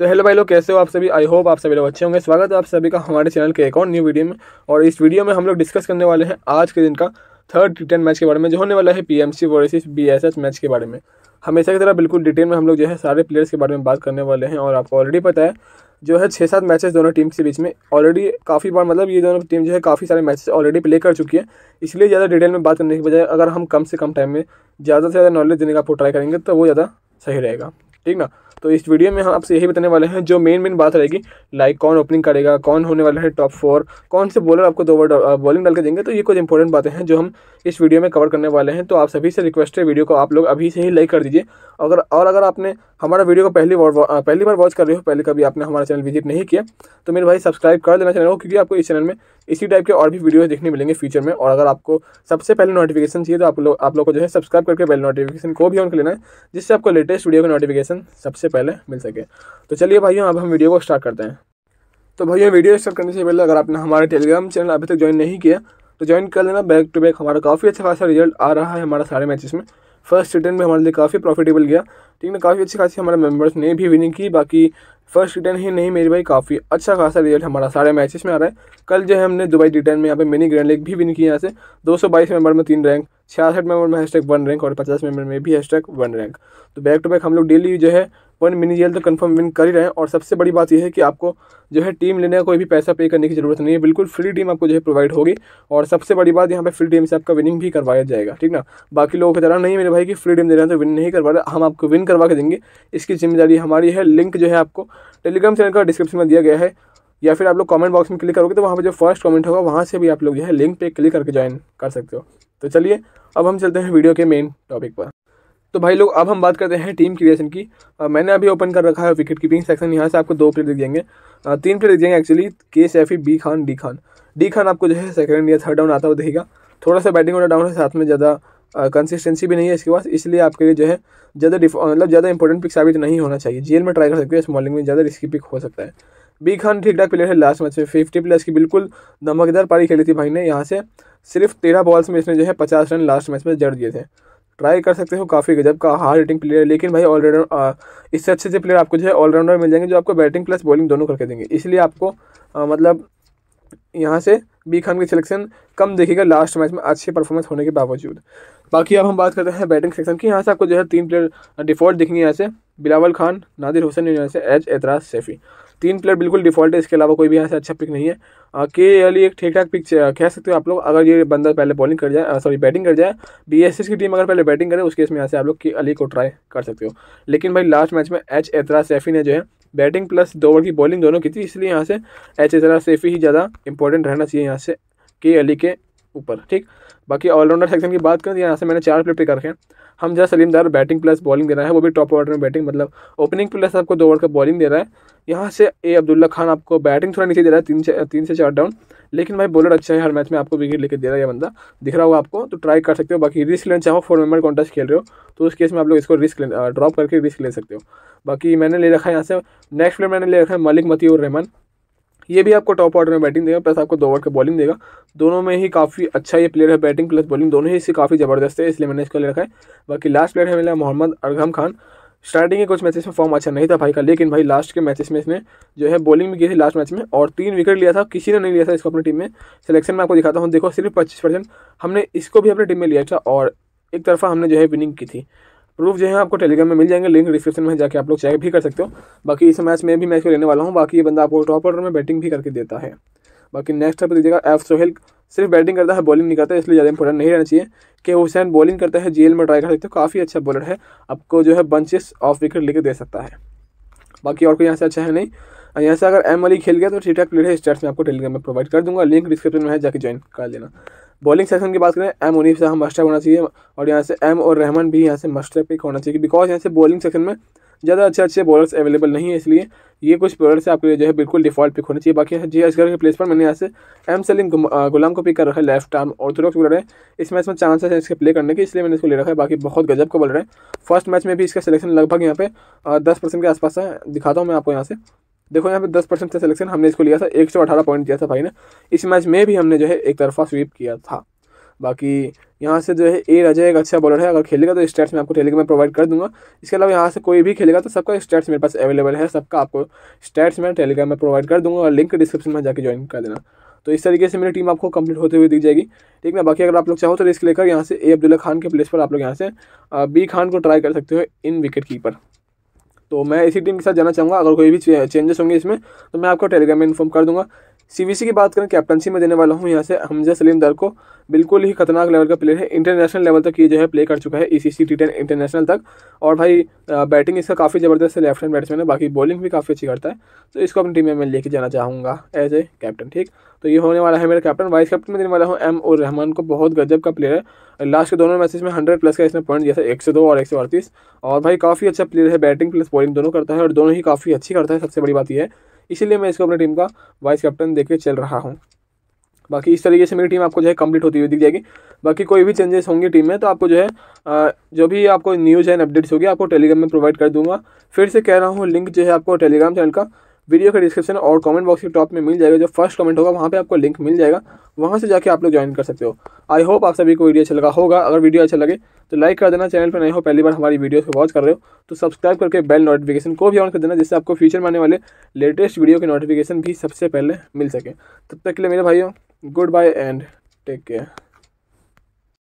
तो हेलो भाई लोग कैसे हो आप सभी आई होप आप सभी लोग अच्छे होंगे स्वागत है आप सभी का हमारे चैनल के एक और न्यू वीडियो में और इस वीडियो में हम लोग डिस्कस करने वाले हैं आज के दिन का थर्ड टी मैच के बारे में जो होने वाला है P M C versus B S match के बारे में हमेशा की तरह बिल्कुल डिटेल में हम लोग जो है सारे प्लेयर्स के बारे में बात करने वाले हैं और आपको ऑलरेडी पता है जो है छः सात मैचेस दोनों टीम के बीच में ऑलरेडी काफ़ी बार मतलब ये दोनों टीम जो है काफ़ी सारे मैचेस ऑलरेडी प्ले कर चुकी है इसलिए ज़्यादा डिटेल में बात करने के बजाय अगर हम कम से कम टाइम में ज़्यादा से ज़्यादा नॉलेज देने का आपको ट्राई करेंगे तो वो ज़्यादा सही रहेगा ठीक ना तो इस वीडियो में हम आपसे यही बताने वाले हैं जो मेन मेन बात रहेगी लाइक कौन ओपनिंग करेगा कौन होने वाला है टॉप फोर कौन से बॉलर आपको दो ओवर बॉलिंग डाल के देंगे तो ये कुछ इंपॉर्टेंट बातें हैं जो हम इस वीडियो में कवर करने वाले हैं तो आप सभी से रिक्वेस्ट है वीडियो को आप लोग अभी से ही लाइक कर दीजिए अगर और अगर आपने हमारा वीडियो को पहली बार पहली बार वॉच कर रहे हो पहले कभी आपने हमारा चैनल विजिट नहीं किया तो मेरे भाई सब्सक्राइब कर देना चैनल को क्योंकि आपको इस चैनल में इसी टाइप के और भी वीडियो देखने मिलेंगे फ्यूचर में और अगर आपको सबसे पहले नोटिफिकेशन चाहिए तो आप लोग आप लोग को जो है सब्सक्राइब करके बेल नोटिफिकेशन को भी ऑन कर लेना है जिससे आपको लेटेस्ट वीडियो का नोटिफिकेशन सबसे पहले मिल सके तो चलिए भाइयों अब हम वीडियो को स्टार्ट करते हैं तो भैया वीडियो स्टार्ट करने से पहले अगर आपने हमारे टेलीग्राम चैनल अभी तक ज्वाइन नहीं किया तो ज्वाइन कर लेना बैक टू बैक हमारा काफ़ी अच्छा खासा रिजल्ट आ रहा है हमारा सारे मैचेस में फर्स्ट रिटर्न में हमारे लिए काफ़ी प्रॉफिटेबल गया टीम ने काफ़ी अच्छी खासी हमारे मेम्बर्स ने भी विनिंग की बाकी फर्स्ट रिटर्न ही नहीं मेरे भाई काफ़ी अच्छा खासा रिजल्ट हमारा सारे मैचेस में आ रहा है कल जो है हमने दुबई रिटर्न में यहाँ पे मिनी ग्रैंड लीग भी विन किया यहाँ से दो बाईस मेंबर में तीन रैंक छियासठ मेंबर में हैशटैग वन रैंक और पचास मेंबर में भी हैशटैग वन रैंक तो बैक टू बैक हम लोग डेली जो है वन मिनी जेल तो कंफर्म विन कर ही रहे हैं और सबसे बड़ी बात यह है कि आपको जो है टीम लेने का कोई भी पैसा पे करने की जरूरत नहीं है बिल्कुल फ्री टीम आपको जो है प्रोवाइड होगी और सबसे बड़ी बात यहाँ पे फ्री टीम से आपका विनिंग भी करवाया जाएगा ठीक ना बाकी लोगों को तरह नहीं मेरे भाई कि फ्री टीम दे रहे हैं तो विन नहीं करवा रहे हम आपको विन करवा के देंगे इसकी जिम्मेदारी हमारी है लिंक जो है आपको टेलीग्राम चैनल का डिस्क्रिप्शन में दिया गया है या फिर आप लोग कमेंट बॉक्स में क्लिक करोगे तो वहाँ पर जो फर्स्ट कमेंट होगा वहाँ से भी आप लोग जो है लिंक पे क्लिक करके ज्वाइन कर सकते हो तो चलिए अब हम चलते हैं वीडियो के मेन टॉपिक पर तो भाई लोग अब हम बात करते हैं टीम क्रिएशन की आ, मैंने अभी ओपन कर रखा है विकेट कीपिंग सेक्शन यहाँ से आपको दो प्लेयर दिख जाएंगे आ, तीन प्लेयर दिख जाएंगे एक्चुअली के Saifi B Khan D Khan D Khan आपको जो है सेकंड या थर्ड डाउन आता हुआ दिखेगा थोड़ा सा बैटिंग वाला डाउन है साथ में ज़्यादा कंसिस्टेंसी भी नहीं है इसके पास इसलिए आपके लिए जो है ज़्यादा मतलब ज़्यादा इंपॉर्टेंट पिक साबित नहीं होना चाहिए जेल में ट्राई कर सकते हैं स्मॉलिंग में ज़्यादा रिस्की पिक हो सकता है बी खान ठीक ठाक प्लेयर है लास्ट मैच में फिफ्टी प्लस की बिल्कुल धमाकेदार पारी खेली थी भाई ने यहाँ से सिर्फ तेरह बॉल्स में इसने जो है पचास रन लास्ट मैच में जड़ दिए थे ट्राई कर सकते हो काफ़ी गजब का हार्ड हिटिंग प्लेयर है लेकिन भाई ऑलराउंडर इससे अच्छे से प्लेयर आपको जो है ऑलराउंडर मिल जाएंगे जो आपको बैटिंग प्लस बॉलिंग दोनों करके देंगे इसलिए आपको आ, मतलब यहाँ से बी खान की सिलेक्शन कम देखेगा लास्ट मैच में अच्छी परफॉर्मेंस होने के बावजूद बाकी अब हम बात करते हैं बैटिंग सेक्शन की यहाँ से आपको जो है तीन प्लेयर डिफॉल्ट दिखेंगे यहाँ से बिलावल खान नादिर हुसैन यहाँ से एच एतराज सेफ़ी तीन प्लेयर बिल्कुल डिफॉल्ट है इसके अलावा कोई भी यहाँ से अच्छा पिक नहीं है के अली e एक ठीक ठाक पिक कह सकते हो आप लोग अगर ये बंदा पहले बॉलिंग कर जाए सॉरी बैटिंग कर जाए बी की टीम अगर पहले बैटिंग करे उसके इसमें यहाँ से आप लोग के अली e को ट्राई कर सकते हो लेकिन भाई लास्ट मैच में एच एतरा सेफी ने जो है बैटिंग प्लस दो ओवर की बॉलिंग दोनों की थी इसलिए यहाँ से एच एतरा सेफी ही ज़्यादा इंपॉर्टेंट रहना चाहिए यहाँ से के अली e के ऊपर ठीक बाकी ऑलराउंडर सेक्शन की बात करें तो यहाँ से मैंने चार प्लेयर पिक रखे हैं जहाँ सलीमदार बैटिंग प्लस बॉलिंग दे रहा है वो भी टॉप ऑर्डर में बैटिंग मतलब ओपनिंग प्लस आपको दो ओवर का बॉलिंग दे रहा है यहाँ से ए अब्दुल्ला खान आपको बैटिंग थोड़ा नीचे दे रहा है तीन से तीन से चार डाउन लेकिन भाई बॉलर अच्छा है हर मैच में आपको विकेट लेके दे रहा है बंदा दिख रहा होगा आपको तो ट्राई कर सकते हो बाकी रिस्क लेना चाहो फोर मेंबर कॉन्टेस्ट खेल रहे हो तो उस केस में आप लोग इसको रिस्क ड्रॉप करके रिस्क ले सकते हो बाकी मैंने ले रखा है यहाँ से नेक्स्ट प्लेयर मैंने ले रखा है मलिक मती और रहमान ये भी आपको टॉप ऑर्डर में बैटिंग देगा प्लस आपको दो ओवर का बॉलिंग देगा दोनों में ही काफ़ी अच्छा ये प्लेयर है बैटिंग प्लस बॉलिंग दोनों ही इससे काफ़ी ज़बरदस्त है इसलिए मैंने इसको ले रखा है बाकी लास्ट प्लेयर है मेरा मोहम्मद अरगम खान स्टार्टिंग के कुछ मैचेस में फॉर्म अच्छा नहीं था भाई का लेकिन भाई लास्ट के मैचेस में इसने जो है बॉलिंग भी की थी लास्ट मैच में और तीन विकेट लिया था किसी ने नहीं लिया था इसको अपनी टीम में सिलेक्शन में आपको दिखाता हूँ देखो सिर्फ पच्चीस परसेंट हमने इसको भी अपनी टीम में लिया था और एक तरफा हमने जो है विनिंग की थी प्रूफ जो है आपको टेलीग्राम में मिल जाएंगे लिंक डिस्क्रिप्शन में जाकर आप लोग चेक भी कर सकते हो बाकी इस मैच में भी मैच को लेने वाला हूँ बाकी ये बंदा आपको टॉप ऑर्डर में बैटिंग भी करके देता है बाकी नेक्स्ट आप दीजिएगा एफ सोहेल सिर्फ बैटिंग करता है बॉलिंग नहीं करता है इसलिए ज़्यादा इंपॉर्टेंट नहीं रहना चाहिए कि हुसैन बॉलिंग करता है जेल में ट्राई कर सकते हो काफ़ी अच्छा बॉलर है आपको जो है बंचेस ऑफ विकेट लेकर दे सकता है बाकी और कोई यहाँ से अच्छा है नहीं यहाँ से अगर एम अली खेल गया तो ठीक ठाक प्लेयर है स्टार्ट में आपको टेलीग्राम में प्रोवाइड कर दूंगा लिंक डिस्क्रिप्शन में है जाकर ज्वाइन कर लेना बॉलिंग सेक्शन की बात करें एम उनीफ से हम मास्टर होना चाहिए और यहाँ से एम और रहमान भी यहाँ से मास्टर पिक होना चाहिए बिकॉज यहाँ से बॉलिंग सेक्शन में ज़्यादा अच्छे अच्छे बॉलर्स अवेलेबल नहीं है इसलिए ये कुछ बॉलर्स आपके लिए जो है बिल्कुल डिफॉल्ट पिक होने चाहिए बाकी जी एस के प्लेस पर मैंने यहाँ से एम सलीम गुलाम को पिक कर रखा है लेफ्ट आर्म ऑर्थोडॉक्स बॉलर रहे इस मैच में चांसेस है इसके प्ले करने के इसलिए मैंने इसको ले रखा है बाकी बहुत गजब का रहे हैं फर्स्ट मैच में भी इसका सिलेक्शन लगभग यहाँ पे दस परसेंट के आसपास है दिखाता हूँ मैं आपको यहाँ से देखो यहाँ पे दस परसेंट से सिलेक्शन हमने इसको लिया था एक सौ अठारह पॉइंट दिया था भाई ने इस मैच में भी हमने जो है एक तरफा स्वीप किया था बाकी यहाँ से जो है ए रजय एक अच्छा बॉलर है अगर खेलेगा तो स्टेट्स में आपको टेलीग्राम में प्रोवाइड कर दूंगा इसके अलावा यहाँ से कोई भी खेलेगा तो सबका स्टैट्स मेरे पास अवेलेबल है सबका आपको स्टैट्स मैं टेलीग्राम में प्रोवाइड कर दूंगा और लिंक डिस्क्रिप्शन में जाकर ज्वाइन कर देना तो इस तरीके से मेरी टीम आपको कंप्लीट होते हुए दिख जाएगी ठीक है बाकी अगर आप लोग चाहो तो रिस्क लेकर यहाँ से ए अब्दुल्ला खान के प्लेस पर आप लोग यहाँ से बी खान को ट्राई कर सकते हो इन विकेट कीपर तो मैं इसी टीम के साथ जाना चाहूँगा अगर कोई भी चेंजेस होंगे इसमें तो मैं आपको टेलीग्राम में इन्फॉर्म कर दूँगा सी की बात करें कैप्टनसी में देने वाला हूँ यहाँ से हमजा सलीम दर को बिल्कुल ही खतरनाक लेवल का प्लेयर है इंटरनेशनल लेवल तक ये जो है प्ले कर चुका है E C T ten international तक और भाई बैटिंग इसका काफ़ी ज़बरदस्त है लेफ्ट हैंड बैट्समैन है बाकी बॉलिंग भी काफ़ी अच्छी करता है तो इसको अपनी टीम में मैं लेके जाना चाहूँगा एज ए कैप्टन ठीक तो ये होने वाला है मेरा कैप्टन वाइस कैप्टन में देने वाला हूँ एम और रहमान को बहुत गजब का प्लेयर है लास्ट के दोनों मैचेस में हंड्रेड प्लस का इसने पॉइंट दिया था एक सौ दो और एक सौ अड़तीस और भाई काफ़ी अच्छा प्लेयर है बैटिंग प्लस बॉलिंग दोनों करता है और दोनों ही काफ़ी अच्छी करता है सबसे बड़ी बात यह है इसीलिए मैं इसको अपनी टीम का वाइस कैप्टन देके चल रहा हूँ बाकी इस तरीके से मेरी टीम आपको जो है कंप्लीट होती हुई दिख जाएगी बाकी कोई भी चेंजेस होंगे टीम में तो आपको जो है जो भी आपको न्यूज़ है अपडेट्स होगी आपको टेलीग्राम में प्रोवाइड कर दूंगा फिर से कह रहा हूँ लिंक जो है आपको टेलीग्राम चैनल का वीडियो के डिस्क्रिप्शन और कमेंट बॉक्स के टॉप में मिल जाएगा जो फर्स्ट कमेंट होगा वहाँ पे आपको लिंक मिल जाएगा वहाँ से जाके आप लोग ज्वाइन कर सकते हो आई होप आप सभी को वीडियो अच्छा लगा होगा अगर वीडियो अच्छा लगे तो लाइक कर देना चैनल पर नहीं हो पहली बार हमारी वीडियो को वॉच कर रहे हो तो सब्सक्राइब करके बेल नोटिफिकेशन को भी ऑन कर देना जिससे आपको फ्यूचर में आने वाले लेटेस्ट वीडियो के नोटिफिकेशन भी सबसे पहले मिल सके तब तक के लिए मेरे भाइयों good bye and take care